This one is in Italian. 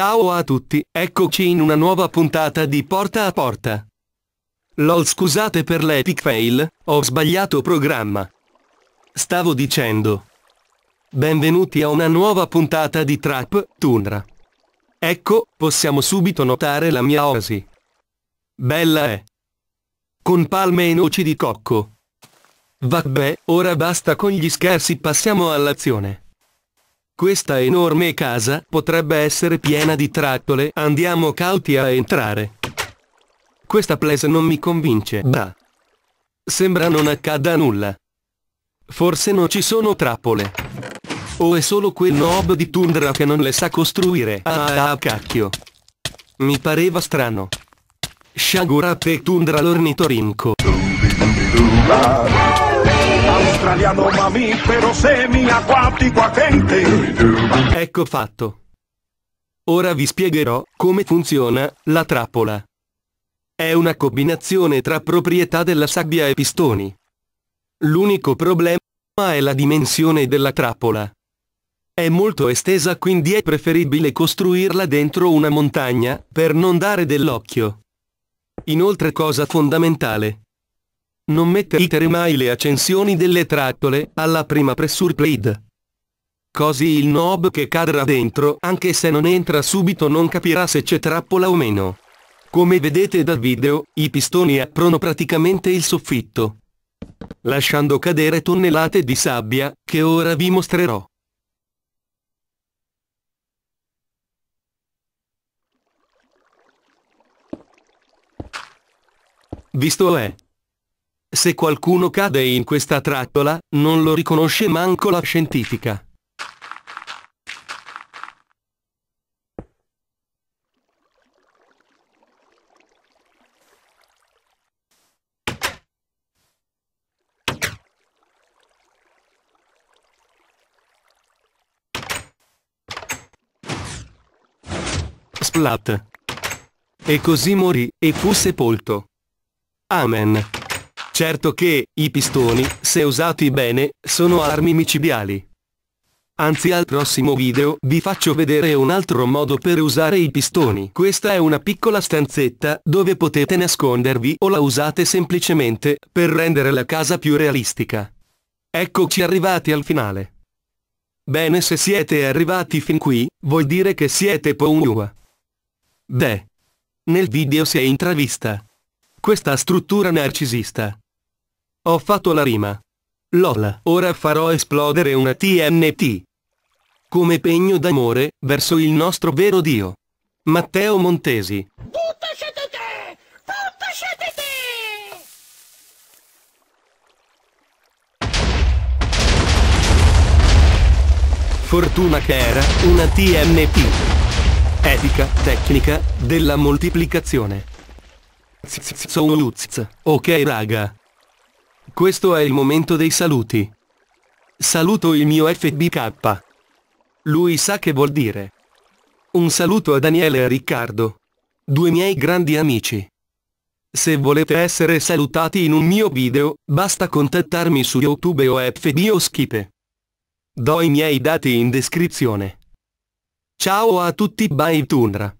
Ciao a tutti, eccoci in una nuova puntata di Porta a Porta. LOL scusate per l'epic fail, ho sbagliato programma. Stavo dicendo. Benvenuti a una nuova puntata di Trap Tundra. Ecco, possiamo subito notare la mia oasi. Bella è. Con palme e noci di cocco. Vabbè, ora basta con gli scherzi passiamo all'azione. Questa enorme casa potrebbe essere piena di trattole, andiamo cauti a entrare. Questa place non mi convince, ma... Sembra non accada nulla. Forse non ci sono trappole. O è solo quel nob di tundra che non le sa costruire. Ah ah, ah cacchio. Mi pareva strano. Shagurap e tundra l'ornitorinco australiano mami, però semi acquatico Ecco fatto. Ora vi spiegherò come funziona la trappola. È una combinazione tra proprietà della sabbia e pistoni. L'unico problema è la dimensione della trappola. È molto estesa quindi è preferibile costruirla dentro una montagna, per non dare dell'occhio. Inoltre cosa fondamentale non mettere mai le accensioni delle trattole, alla prima pressure played. Così il knob che cadrà dentro, anche se non entra subito non capirà se c'è trappola o meno. Come vedete dal video, i pistoni aprono praticamente il soffitto. Lasciando cadere tonnellate di sabbia, che ora vi mostrerò. Visto è. Se qualcuno cade in questa trappola, non lo riconosce manco la scientifica. Splat. E così morì, e fu sepolto. Amen. Certo che, i pistoni, se usati bene, sono armi micidiali. Anzi al prossimo video vi faccio vedere un altro modo per usare i pistoni. Questa è una piccola stanzetta dove potete nascondervi o la usate semplicemente per rendere la casa più realistica. Eccoci arrivati al finale. Bene se siete arrivati fin qui, vuol dire che siete Pounua. Beh. Nel video si è intravista. Questa struttura narcisista. Ho fatto la rima. Lola, ora farò esplodere una TNT. Come pegno d'amore, verso il nostro vero Dio. Matteo Montesi. Butta siete te! Butta siete te! Fortuna che era una TNT. Etica, tecnica, della moltiplicazione. Zzzz, ok raga. Questo è il momento dei saluti. Saluto il mio FBK. Lui sa che vuol dire. Un saluto a Daniele e a Riccardo. Due miei grandi amici. Se volete essere salutati in un mio video, basta contattarmi su YouTube o FB o Skype. Do i miei dati in descrizione. Ciao a tutti bye Tundra.